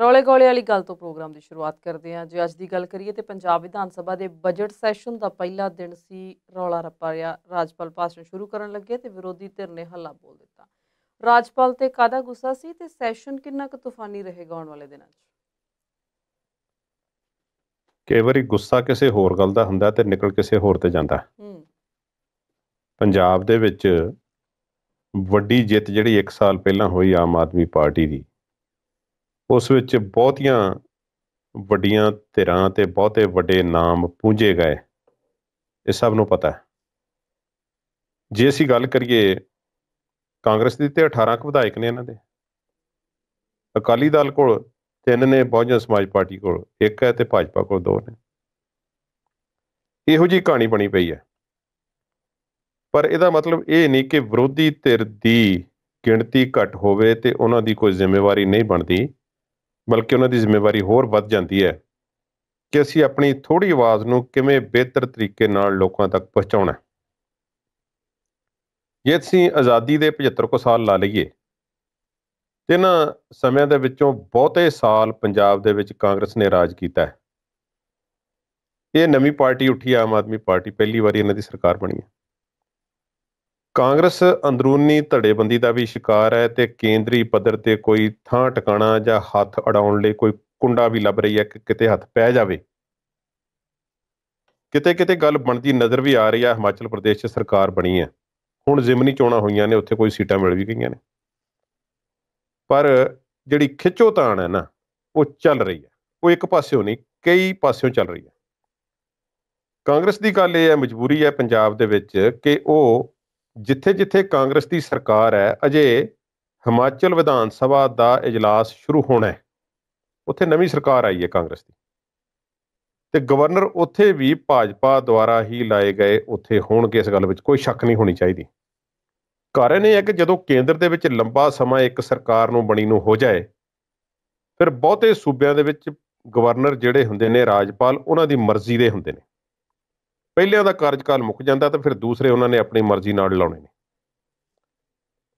ਰੋਲੇ ਗੋਲੇ ਵਾਲੀ ਗੱਲ ਤੋਂ ਪ੍ਰੋਗਰਾਮ ਦੀ ਸ਼ੁਰੂਆਤ ਕਰਦੇ ਹਾਂ ਜੇ ਅੱਜ ਦੀ ਗੱਲ ਕਰੀਏ ਤੇ ਪੰਜਾਬ ਵਿਧਾਨ ਸਭਾ ਦੇ ਬਜਟ ਸੈਸ਼ਨ ਦਾ ਪਹਿਲਾ ਦਿਨ ਸੀ ਰੌਲਾ ਰੱਪਾ ਰਿਹਾ ਰਾਜਪਾਲ ਪਾਸੋਂ ਸ਼ੁਰੂ ਕਰਨ ਲੱਗੇ ਤੇ ਵਿਰੋਧੀ ਧਿਰ ਨੇ ਹੱਲਾ ਬੋਲ ਦਿੱਤਾ ਰਾਜਪਾਲ ਤੇ ਕਾਦਾ ਗੁੱਸਾ ਸੀ ਤੇ ਸੈਸ਼ਨ ਕਿੰਨਾ ਕੁ ਤੂਫਾਨੀ ਰਹੇਗਾ ਆਉਣ ਵਾਲੇ ਦਿਨਾਂ 'ਚ ਕਈ ਵਾਰੀ ਗੁੱਸਾ ਕਿਸੇ ਹੋਰ ਗੱਲ ਦਾ ਹੁੰਦਾ ਤੇ ਨਿਕਲ ਕਿਸੇ ਹੋਰ ਤੇ ਜਾਂਦਾ ਪੰਜਾਬ ਦੇ ਵਿੱਚ ਵੱਡੀ ਜਿੱਤ ਜਿਹੜੀ 1 ਸਾਲ ਪਹਿਲਾਂ ਹੋਈ ਆਮ ਆਦਮੀ ਪਾਰਟੀ ਦੀ ਉਸ ਵਿੱਚ ਬਹੁਤੀਆਂ ਵੱਡੀਆਂ ਧਿਰਾਂ ਤੇ ਬਹੁਤੇ ਵੱਡੇ ਨਾਮ ਪੂੰਝੇ ਗਏ ਇਹ ਸਭ ਨੂੰ ਪਤਾ ਹੈ ਜੇ ਅਸੀਂ ਗੱਲ ਕਰੀਏ ਕਾਂਗਰਸ ਦੀ ਤੇ 18 ਕੁ ਵਿਧਾਇਕ ਨੇ ਇਹਨਾਂ ਦੇ ਅਕਾਲੀ ਦਲ ਕੋਲ ਤਿੰਨ ਨੇ ਬਹੁਜਨ ਸਮਾਜ ਪਾਰਟੀ ਕੋਲ ਇੱਕ ਹੈ ਤੇ ਭਾਜਪਾ ਕੋਲ ਦੋ ਨੇ ਇਹੋ ਜੀ ਕਹਾਣੀ ਬਣੀ ਪਈ ਹੈ ਪਰ ਇਹਦਾ ਮਤਲਬ ਇਹ ਨਹੀਂ ਕਿ ਵਿਰੋਧੀ ਧਿਰ ਦੀ ਗਿਣਤੀ ਘਟ ਹੋਵੇ ਤੇ ਉਹਨਾਂ ਦੀ ਕੋਈ ਜ਼ਿੰਮੇਵਾਰੀ ਨਹੀਂ ਬਣਦੀ ਬਲਕਿ ਉਹਨਾਂ ਦੀ ਜ਼ਿੰਮੇਵਾਰੀ ਹੋਰ ਵੱਧ ਜਾਂਦੀ ਹੈ ਕਿ ਅਸੀਂ ਆਪਣੀ ਥੋੜੀ ਆਵਾਜ਼ ਨੂੰ ਕਿਵੇਂ ਬਿਹਤਰ ਤਰੀਕੇ ਨਾਲ ਲੋਕਾਂ ਤੱਕ ਪਹੁੰਚਾਉਣਾ ਹੈ ਜੇ ਅਸੀਂ ਆਜ਼ਾਦੀ ਦੇ 75 ਕੋ ਸਾਲ ਲਾ ਲਈਏ ਤੇ ਨਾ ਸਮਿਆਂ ਦੇ ਵਿੱਚੋਂ ਬਹੁਤੇ ਸਾਲ ਪੰਜਾਬ ਦੇ ਵਿੱਚ ਕਾਂਗਰਸ ਨੇ ਰਾਜ ਕੀਤਾ ਹੈ ਇਹ ਨਵੀਂ ਪਾਰਟੀ ਉੱਠੀ ਆਮ ਆਦਮੀ ਪਾਰਟੀ ਪਹਿਲੀ ਵਾਰੀ ਇਹਨਾਂ ਦੀ ਸਰਕਾਰ ਬਣੀ ਹੈ ਕਾਂਗਰਸ ਅੰਦਰੂਨੀ ਧੜੇਬੰਦੀ ਦਾ ਵੀ ਸ਼ਿਕਾਰ ਹੈ ਤੇ ਕੇਂਦਰੀ ਪੱਧਰ ਤੇ ਕੋਈ ਥਾਂ ਟਿਕਾਣਾ ਜਾਂ ਹੱਥ ਅੜਾਉਣ ਲਈ ਕੋਈ ਕੁੰਡਾ ਵੀ ਲੱਭ ਰਹੀ ਹੈ ਕਿ ਕਿਤੇ ਹੱਥ ਪੈ ਜਾਵੇ ਕਿਤੇ ਕਿਤੇ ਗੱਲ ਬਣਦੀ ਨਜ਼ਰ ਵੀ ਆ ਰਹੀ ਹੈ ਹਿਮਾਚਲ ਪ੍ਰਦੇਸ਼ 'ਚ ਸਰਕਾਰ ਬਣੀ ਹੈ ਹੁਣ ਜ਼ਿਮਨੀ ਚੋਣਾਂ ਹੋਈਆਂ ਨੇ ਉੱਥੇ ਕੋਈ ਸੀਟਾਂ ਮਿਲ ਵੀ ਗਈਆਂ ਨੇ ਪਰ ਜਿਹੜੀ ਖਿੱਚੋ ਤਾਣ ਹੈ ਨਾ ਉਹ ਚੱਲ ਰਹੀ ਹੈ ਉਹ ਇੱਕ ਪਾਸਿਓਂ ਨਹੀਂ ਕਈ ਪਾਸਿਓਂ ਚੱਲ ਰਹੀ ਹੈ ਕਾਂਗਰਸ ਦੀ ਗੱਲ ਇਹ ਹੈ ਮਜਬੂਰੀ ਹੈ ਪੰਜਾਬ ਦੇ ਵਿੱਚ ਕਿ ਉਹ ਜਿੱਥੇ-ਜਿੱਥੇ ਕਾਂਗਰਸ ਦੀ ਸਰਕਾਰ ਹੈ ਅਜੇ ਹਿਮਾਚਲ ਵਿਧਾਨ ਸਭਾ ਦਾ اجلاس ਸ਼ੁਰੂ ਹੋਣਾ ਹੈ ਉੱਥੇ ਨਵੀਂ ਸਰਕਾਰ ਆਈ ਹੈ ਕਾਂਗਰਸ ਦੀ ਤੇ ਗਵਰਨਰ ਉੱਥੇ ਵੀ ਭਾਜਪਾ ਦੁਆਰਾ ਹੀ ਲਾਏ ਗਏ ਉੱਥੇ ਹੋਣਗੇ ਇਸ ਗੱਲ ਵਿੱਚ ਕੋਈ ਸ਼ੱਕ ਨਹੀਂ ਹੋਣੀ ਚਾਹੀਦੀ ਕਾਰਨ ਇਹ ਹੈ ਕਿ ਜਦੋਂ ਕੇਂਦਰ ਦੇ ਵਿੱਚ ਲੰਬਾ ਸਮਾਂ ਇੱਕ ਸਰਕਾਰ ਨੂੰ ਬਣੀ ਨੂੰ ਹੋ ਜਾਏ ਫਿਰ ਬਹੁਤੇ ਸੂਬਿਆਂ ਦੇ ਵਿੱਚ ਗਵਰਨਰ ਜਿਹੜੇ ਹੁੰਦੇ ਨੇ ਰਾਜਪਾਲ ਉਹਨਾਂ ਦੀ ਮਰਜ਼ੀ ਦੇ ਹੁੰਦੇ ਨੇ ਪਹਿਲੇ ਉਹਦਾ ਕਾਰਜਕਾਲ ਮੁੱਕ ਜਾਂਦਾ ਤਾਂ ਫਿਰ ਦੂਸਰੇ ਉਹਨਾਂ ਨੇ ਆਪਣੀ ਮਰਜ਼ੀ ਨਾਲ ਲਾਉਣੇ ਨੇ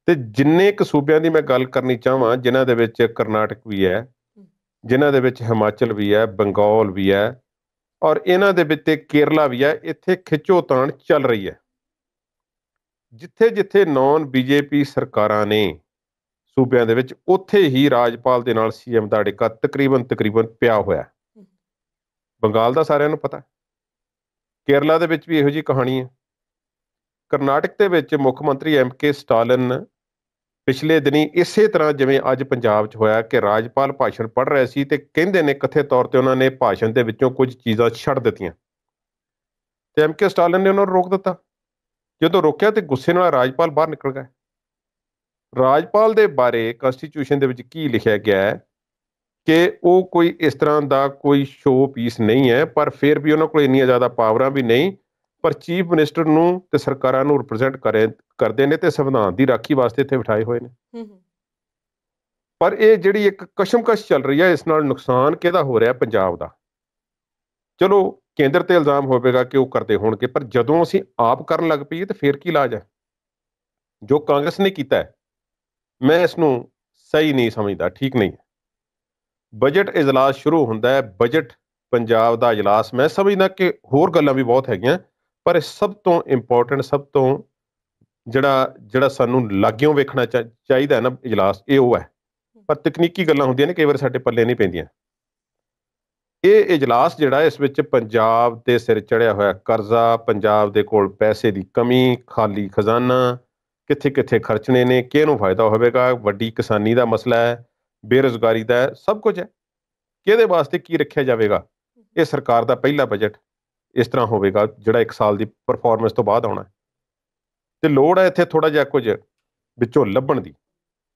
ਤੇ ਜਿੰਨੇ ਕੁ ਸੂਬਿਆਂ ਦੀ ਮੈਂ ਗੱਲ ਕਰਨੀ ਚਾਹਾਂ ਜਿਨ੍ਹਾਂ ਦੇ ਵਿੱਚ ਕਰਨਾਟਕ ਵੀ ਹੈ ਜਿਨ੍ਹਾਂ ਦੇ ਵਿੱਚ ਹਿਮਾਚਲ ਵੀ ਹੈ ਬੰਗਾਲ ਵੀ ਹੈ ਔਰ ਇਹਨਾਂ ਦੇ ਵਿੱਚ ਤੇ ਕੇਰਲਾ ਵੀ ਹੈ ਇੱਥੇ ਖਿੱਚੋਤਾਣ ਚੱਲ ਰਹੀ ਹੈ ਜਿੱਥੇ-ਜਿੱਥੇ ਨੌਨ ਬੀਜੇਪੀ ਸਰਕਾਰਾਂ ਨੇ ਸੂਬਿਆਂ ਦੇ ਵਿੱਚ ਉੱਥੇ ਹੀ ਰਾਜਪਾਲ ਦੇ ਨਾਲ ਸੀਐਮ ਦਾ ਅੜਿੱਕਾ ਤਕਰੀਬਨ ਤਕਰੀਬਨ ਪਿਆ ਹੋਇਆ ਬੰਗਾਲ ਦਾ ਸਾਰਿਆਂ ਨੂੰ ਪਤਾ ਹੈ ਕੇਰਲਾ ਦੇ ਵਿੱਚ ਵੀ ਇਹੋ ਜੀ ਕਹਾਣੀ ਹੈ ਕਰਨਾਟਕ ਦੇ ਵਿੱਚ ਮੁੱਖ ਮੰਤਰੀ ਐਮ ਕੇ ਸਟਾਲਨ ਪਿਛਲੇ ਦਿਨੀ ਇਸੇ ਤਰ੍ਹਾਂ ਜਿਵੇਂ ਅੱਜ ਪੰਜਾਬ 'ਚ ਹੋਇਆ ਕਿ ਰਾਜਪਾਲ ਭਾਸ਼ਣ ਪੜ੍ਹ ਰਹੇ ਸੀ ਤੇ ਕਹਿੰਦੇ ਨੇ ਕਿਥੇ ਤੌਰ ਤੇ ਉਹਨਾਂ ਨੇ ਭਾਸ਼ਣ ਦੇ ਵਿੱਚੋਂ ਕੁਝ ਚੀਜ਼ਾਂ ਛੱਡ ਦਿੱਤੀਆਂ ਤੇ ਐਮ ਕੇ ਸਟਾਲਨ ਨੇ ਉਹਨਾਂ ਨੂੰ ਰੋਕ ਦਿੱਤਾ ਜਦੋਂ ਰੋਕਿਆ ਤੇ ਗੁੱਸੇ ਨਾਲ ਰਾਜਪਾਲ ਬਾਹਰ ਨਿਕਲ ਗਏ ਰਾਜਪਾਲ ਦੇ ਬਾਰੇ ਕਨਸਟੀਟਿਊਸ਼ਨ ਦੇ ਵਿੱਚ ਕੀ ਲਿਖਿਆ ਗਿਆ ਹੈ ਕਿ ਉਹ ਕੋਈ ਇਸ ਤਰ੍ਹਾਂ ਦਾ ਕੋਈ ਸ਼ੋਅ ਪੀਸ ਨਹੀਂ ਹੈ ਪਰ ਫਿਰ ਵੀ ਉਹਨਾਂ ਕੋਲ ਇੰਨੀਆਂ ਜ਼ਿਆਦਾ ਪਾਵਰਾਂ ਵੀ ਨਹੀਂ ਪਰ ਚੀਫ ਮਿਨਿਸਟਰ ਨੂੰ ਤੇ ਸਰਕਾਰਾਂ ਨੂੰ ਰਿਪਰੈਜ਼ੈਂਟ ਕਰੇ ਕਰਦੇ ਨੇ ਤੇ ਸੰਵਿਧਾਨ ਦੀ ਰਾਖੀ ਵਾਸਤੇ ਇੱਥੇ ਬਿਠਾਏ ਹੋਏ ਨੇ ਪਰ ਇਹ ਜਿਹੜੀ ਇੱਕ ਕਸ਼ਮਕਸ਼ ਚੱਲ ਰਹੀ ਹੈ ਇਸ ਨਾਲ ਨੁਕਸਾਨ ਕਿਹਦਾ ਹੋ ਰਿਹਾ ਪੰਜਾਬ ਦਾ ਚਲੋ ਕੇਂਦਰ ਤੇ ਇਲਜ਼ਾਮ ਹੋਵੇਗਾ ਕਿ ਉਹ ਕਰਦੇ ਹੋਣਗੇ ਪਰ ਜਦੋਂ ਅਸੀਂ ਆਪ ਕਰਨ ਲੱਗ ਪਈਏ ਤਾਂ ਫੇਰ ਕੀ ਇਲਾਜ ਹੈ ਜੋ ਕਾਂਗਰਸ ਨੇ ਕੀਤਾ ਮੈਂ ਇਸ ਨੂੰ ਸਹੀ ਨਹੀਂ ਸਮਝਦਾ ਠੀਕ ਨਹੀਂ ਬਜਟ اجلاس ਸ਼ੁਰੂ ਹੁੰਦਾ ਹੈ ਬਜਟ ਪੰਜਾਬ ਦਾ اجلاس ਮੈਂ ਸਮਝਦਾ ਕਿ ਹੋਰ ਗੱਲਾਂ ਵੀ ਬਹੁਤ ਹੈਗੀਆਂ ਪਰ ਸਭ ਤੋਂ ਇੰਪੋਰਟੈਂਟ ਸਭ ਤੋਂ ਜਿਹੜਾ ਜਿਹੜਾ ਸਾਨੂੰ ਲਾਗਿਓ ਵੇਖਣਾ ਚਾਹੀਦਾ ਨਾ اجلاس ਇਹ ਉਹ ਹੈ ਪਰ ਤਕਨੀਕੀ ਗੱਲਾਂ ਹੁੰਦੀਆਂ ਨੇ ਕਈ ਵਾਰ ਸਾਡੇ ਪੱਲੇ ਨਹੀਂ ਪੈਂਦੀਆਂ ਇਹ اجلاس ਜਿਹੜਾ ਇਸ ਵਿੱਚ ਪੰਜਾਬ ਦੇ ਸਿਰ ਚੜਿਆ ਹੋਇਆ ਕਰਜ਼ਾ ਪੰਜਾਬ ਦੇ ਕੋਲ ਪੈਸੇ ਦੀ ਕਮੀ ਖਾਲੀ ਖਜ਼ਾਨਾ ਕਿੱਥੇ ਕਿੱਥੇ ਖਰਚਣੇ ਨੇ ਕਿਹਨੂੰ ਫਾਇਦਾ ਹੋਵੇਗਾ ਵੱਡੀ ਕਿਸਾਨੀ ਦਾ ਮਸਲਾ ਹੈ ਬੇਰੋਜ਼ਗਾਰੀ ਦਾ ਸਭ ਕੁਝ ਹੈ ਕਿਹਦੇ ਵਾਸਤੇ ਕੀ ਰੱਖਿਆ ਜਾਵੇਗਾ ਇਹ ਸਰਕਾਰ ਦਾ ਪਹਿਲਾ ਬਜਟ ਇਸ ਤਰ੍ਹਾਂ ਹੋਵੇਗਾ ਜਿਹੜਾ 1 ਸਾਲ ਦੀ ਪਰਫਾਰਮੈਂਸ ਤੋਂ ਬਾਅਦ ਆਉਣਾ ਹੈ ਤੇ ਲੋੜ ਹੈ ਇੱਥੇ ਥੋੜਾ ਜਿਹਾ ਕੁਝ ਵਿੱਚੋਂ ਲੱਭਣ ਦੀ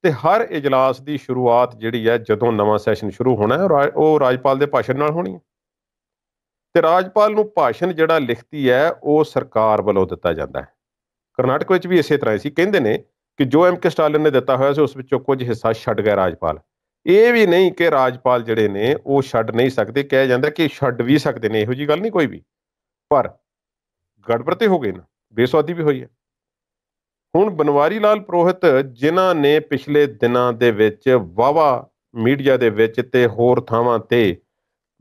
ਤੇ ਹਰ اجلاس ਦੀ ਸ਼ੁਰੂਆਤ ਜਿਹੜੀ ਹੈ ਜਦੋਂ ਨਵਾਂ ਸੈਸ਼ਨ ਸ਼ੁਰੂ ਹੋਣਾ ਹੈ ਉਹ ਰਾਜਪਾਲ ਦੇ ਭਾਸ਼ਣ ਨਾਲ ਹੋਣੀ ਹੈ ਤੇ ਰਾਜਪਾਲ ਨੂੰ ਭਾਸ਼ਣ ਜਿਹੜਾ ਲਿਖਤੀ ਹੈ ਉਹ ਸਰਕਾਰ ਵੱਲੋਂ ਦਿੱਤਾ ਜਾਂਦਾ ਹੈ ਕਰਨਾਟਕ ਵਿੱਚ ਵੀ ਇਸੇ ਤਰ੍ਹਾਂ ਸੀ ਕਹਿੰਦੇ ਨੇ ਕਿ ਜੋ ਐਮ ਕੇ ਸਟਾਲਿਨ ਨੇ ਦਿੱਤਾ ਹੋਇਆ ਸੀ ਉਸ ਵਿੱਚੋਂ ਕੁਝ ਹਿੱਸਾ ਛੱਡ ਗਿਆ ਰਾਜਪਾਲ ਇਹ ਵੀ ਨਹੀਂ ਕਿ ਰਾਜਪਾਲ ਜਿਹੜੇ ਨੇ ਉਹ ਛੱਡ ਨਹੀਂ ਸਕਦੇ ਕਿਹਾ ਜਾਂਦਾ ਕਿ ਛੱਡ ਵੀ ਸਕਦੇ ਨੇ ਇਹੋ ਜੀ ਗੱਲ ਨਹੀਂ ਕੋਈ ਵੀ ਪਰ ਗੜਬੜਤੇ ਹੋ ਗਏ ਨਾ ਬੇਸਵਾਦੀ ਵੀ ਹੋਈ ਹੈ ਹੁਣ ਬਨਵਾਰੀ ਲਾਲ ਪ੍ਰੋਹਿਤ ਜਿਨ੍ਹਾਂ ਨੇ ਪਿਛਲੇ ਦਿਨਾਂ ਦੇ ਵਿੱਚ ਵਾਵਾ ਮੀਡੀਆ ਦੇ ਵਿੱਚ ਤੇ ਹੋਰ ਥਾਵਾਂ ਤੇ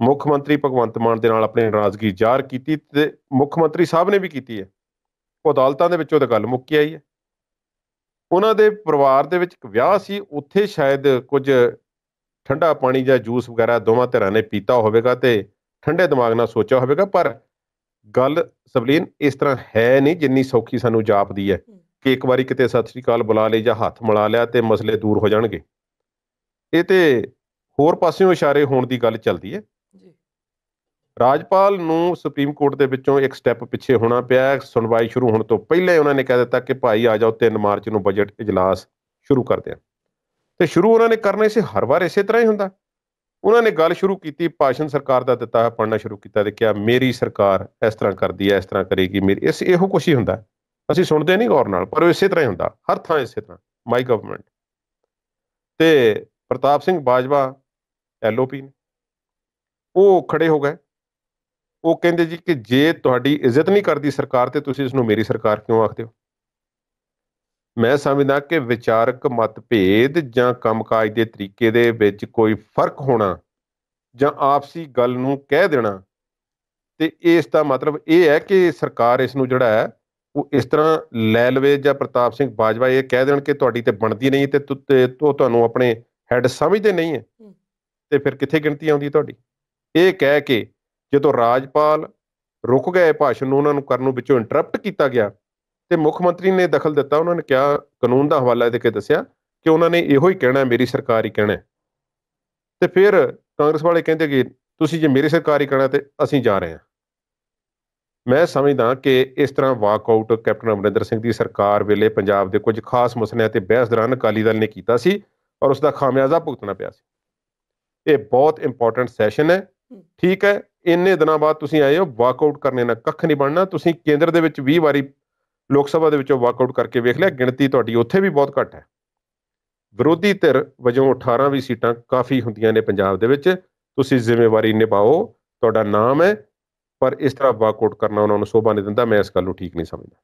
ਮੁੱਖ ਮੰਤਰੀ ਭਗਵੰਤ ਮਾਨ ਦੇ ਨਾਲ ਆਪਣੀ ਨਾਰਾਜ਼ਗੀ ਜ਼ਾਹਰ ਕੀਤੀ ਤੇ ਮੁੱਖ ਮੰਤਰੀ ਸਾਹਿਬ ਨੇ ਵੀ ਕੀਤੀ ਹੈ ਉਹ ਅਦਾਲਤਾਂ ਦੇ ਵਿੱਚੋਂ ਤਾਂ ਗੱਲ ਮੁੱਕੀ ਆਈ ਹੈ ਉਹਨਾਂ ਦੇ ਪਰਿਵਾਰ ਦੇ ਵਿੱਚ ਇੱਕ ਵਿਆਹ ਸੀ ਉੱਥੇ ਸ਼ਾਇਦ ਕੁਝ ਠੰਡਾ ਪਾਣੀ ਜਾਂ ਜੂਸ ਵਗੈਰਾ ਦੋਵਾਂ ਧਿਰਾਂ ਨੇ ਪੀਤਾ ਹੋਵੇਗਾ ਤੇ ਠੰਡੇ ਦਿਮਾਗ ਨਾਲ ਸੋਚਿਆ ਹੋਵੇਗਾ ਪਰ ਗੱਲ ਸਬਲੀਨ ਇਸ ਤਰ੍ਹਾਂ ਹੈ ਨਹੀਂ ਜਿੰਨੀ ਸੌਖੀ ਸਾਨੂੰ ਜਾਪਦੀ ਹੈ ਕਿ ਇੱਕ ਵਾਰੀ ਕਿਤੇ ਸਤਿ ਸ੍ਰੀ ਅਕਾਲ ਬੁਲਾ ਲਈ ਜਾਂ ਹੱਥ ਮਿਲਾ ਲਿਆ ਤੇ ਮਸਲੇ ਦੂਰ ਹੋ ਜਾਣਗੇ ਇਹ ਤੇ ਹੋਰ ਪਾਸਿਓਂ ਇਸ਼ਾਰੇ ਹੋਣ ਦੀ ਗੱਲ ਚੱਲਦੀ ਹੈ ਜੀ ਰਾਜਪਾਲ ਨੂੰ ਸੁਪਰੀਮ ਕੋਰਟ ਦੇ ਵਿੱਚੋਂ ਇੱਕ ਸਟੈਪ ਪਿੱਛੇ ਹੋਣਾ ਪਿਆ ਸੁਣਵਾਈ ਸ਼ੁਰੂ ਹੋਣ ਤੋਂ ਪਹਿਲੇ ਉਹਨਾਂ ਨੇ ਕਹਿ ਦਿੱਤਾ ਕਿ ਭਾਈ ਆ ਜਾਓ 3 ਮਾਰਚ ਨੂੰ ਬਜਟ ਇਜਲਾਸ ਸ਼ੁਰੂ ਕਰਦੇ ਆ ਤੇ ਸ਼ੁਰੂ ਉਹਨਾਂ ਨੇ ਕਰਨੇ ਸੀ ਹਰ ਵਾਰ ਇਸੇ ਤਰ੍ਹਾਂ ਹੀ ਹੁੰਦਾ ਉਹਨਾਂ ਨੇ ਗੱਲ ਸ਼ੁਰੂ ਕੀਤੀ ਭਾਸ਼ਣ ਸਰਕਾਰ ਦਾ ਦਿੱਤਾ ਹੈ ਪੜਨਾ ਸ਼ੁਰੂ ਕੀਤਾ ਤੇ ਕਿਹਾ ਮੇਰੀ ਸਰਕਾਰ ਇਸ ਤਰ੍ਹਾਂ ਕਰਦੀ ਹੈ ਇਸ ਤਰ੍ਹਾਂ ਕਰੇਗੀ ਮੇਰੀ ਇਸ ਇਹੋ ਕੁਛ ਹੀ ਹੁੰਦਾ ਅਸੀਂ ਸੁਣਦੇ ਨਹੀਂ ਗੌਰ ਨਾਲ ਪਰ ਉਹ ਇਸੇ ਤਰ੍ਹਾਂ ਹੀ ਹੁੰਦਾ ਹਰ ਥਾਂ ਇਸੇ ਤਰ੍ਹਾਂ ਮਾਈ ਗਵਰਨਮੈਂਟ ਤੇ ਪ੍ਰਤਾਪ ਸਿੰਘ ਬਾਜਵਾ ਐਲਓਪੀ ਨੇ ਉਹ ਖੜੇ ਹੋ ਗਏ ਉਹ ਕਹਿੰਦੇ ਜੀ ਕਿ ਜੇ ਤੁਹਾਡੀ ਇੱਜ਼ਤ ਨਹੀਂ ਕਰਦੀ ਸਰਕਾਰ ਤੇ ਤੁਸੀਂ ਇਸ ਨੂੰ ਮੇਰੀ ਸਰਕਾਰ ਕਿਉਂ ਆਖਦੇ ਹੋ ਮੈਂ ਸਮਝਦਾ ਕਿ ਵਿਚਾਰਕ ਮਤਭੇਦ ਜਾਂ ਕੰਮਕਾਜ ਦੇ ਤਰੀਕੇ ਦੇ ਵਿੱਚ ਕੋਈ ਫਰਕ ਹੋਣਾ ਜਾਂ ਆਪਸੀ ਗੱਲ ਨੂੰ ਕਹਿ ਦੇਣਾ ਤੇ ਇਸ ਦਾ ਮਤਲਬ ਇਹ ਹੈ ਕਿ ਸਰਕਾਰ ਇਸ ਨੂੰ ਜਿਹੜਾ ਹੈ ਉਹ ਇਸ ਤਰ੍ਹਾਂ ਲੈ ਲਵੇ ਜਾਂ ਪ੍ਰਤਾਪ ਸਿੰਘ ਬਾਜਵਾ ਇਹ ਕਹਿ ਦੇਣ ਕਿ ਤੁਹਾਡੀ ਤੇ ਬਣਦੀ ਨਹੀਂ ਤੇ ਤੋ ਤੁਹਾਨੂੰ ਆਪਣੇ ਹੈਡ ਸਮਝਦੇ ਨਹੀਂ ਹੈ ਤੇ ਫਿਰ ਕਿੱਥੇ ਗਿਣਤੀ ਆਉਂਦੀ ਤੁਹਾਡੀ ਇਹ ਕਹਿ ਕੇ ਜਦੋਂ ਰਾਜਪਾਲ ਰੁਕ ਗਏ ਭਾਸ਼ਣ ਨੂੰ ਉਹਨਾਂ ਨੂੰ ਕਰਨ ਨੂੰ ਵਿੱਚੋਂ ਇੰਟਰਰਪਟ ਕੀਤਾ ਗਿਆ ਤੇ ਮੁੱਖ ਮੰਤਰੀ ਨੇ ਦਖਲ ਦਿੱਤਾ ਉਹਨਾਂ ਨੇ ਕਿਹਾ ਕਾਨੂੰਨ ਦਾ ਹਵਾਲਾ ਦੇ ਕੇ ਦੱਸਿਆ ਕਿ ਉਹਨਾਂ ਨੇ ਇਹੋ ਹੀ ਕਹਿਣਾ ਮੇਰੀ ਸਰਕਾਰ ਹੀ ਕਹਿਣਾ ਤੇ ਫਿਰ ਕਾਂਗਰਸ ਵਾਲੇ ਕਹਿੰਦੇ ਕਿ ਤੁਸੀਂ ਜੇ ਮੇਰੀ ਸਰਕਾਰ ਹੀ ਕਹਿਣਾ ਤੇ ਅਸੀਂ ਜਾ ਰਹੇ ਹਾਂ ਮੈਂ ਸਮਝਦਾ ਕਿ ਇਸ ਤਰ੍ਹਾਂ ਵਾਕਆਊਟ ਕੈਪਟਨ ਅਮਰਿੰਦਰ ਸਿੰਘ ਦੀ ਸਰਕਾਰ ਵੇਲੇ ਪੰਜਾਬ ਦੇ ਕੁਝ ਖਾਸ ਮਸਲਿਆਂ ਤੇ ਬਹਿਸ ਦੌਰਾਨ ਅਕਾਲੀ ਦਲ ਨੇ ਕੀਤਾ ਸੀ ਔਰ ਉਸ ਦਾ ਖਾਮਿਆਜ਼ਾ ਭੁਗਤਣਾ ਪਿਆ ਸੀ ਇਹ ਬਹੁਤ ਇੰਪੋਰਟੈਂਟ ਸੈਸ਼ਨ ਹੈ ਠੀਕ ਹੈ ਇੰਨੇ ਦਿਨਾਂ ਬਾਅਦ ਤੁਸੀਂ ਆਏ ਹੋ ਵਾਕਆਊਟ ਕਰਨੇ ਨਾਲ ਕੱਖ ਨਹੀਂ ਬਣਨਾ ਤੁਸੀਂ ਕੇਂਦਰ ਦੇ ਵਿੱਚ 20 ਵਾਰੀ ਲੋਕ ਸਭਾ ਦੇ ਵਿੱਚੋਂ ਵਾਕਆਊਟ ਕਰਕੇ ਵੇਖ ਲਿਆ ਗਿਣਤੀ ਤੁਹਾਡੀ ਉੱਥੇ ਵੀ ਬਹੁਤ ਘੱਟ ਹੈ ਵਿਰੋਧੀ ਧਿਰ ਵਜੋਂ 18 ਵੀ ਸੀਟਾਂ ਕਾਫੀ ਹੁੰਦੀਆਂ ਨੇ ਪੰਜਾਬ ਦੇ ਵਿੱਚ ਤੁਸੀਂ ਜ਼ਿੰਮੇਵਾਰੀ ਨਿਭਾਓ ਤੁਹਾਡਾ ਨਾਮ ਹੈ ਪਰ ਇਸ ਤਰ੍ਹਾਂ ਵਾਕਆਊਟ ਕਰਨਾ ਉਹਨਾਂ ਨੂੰ ਸੋਭਾ ਨਹੀਂ ਦਿੰਦਾ ਮੈਂ ਇਸ ਗੱਲ ਨੂੰ ਠੀਕ ਨਹੀਂ ਸਮਝਦਾ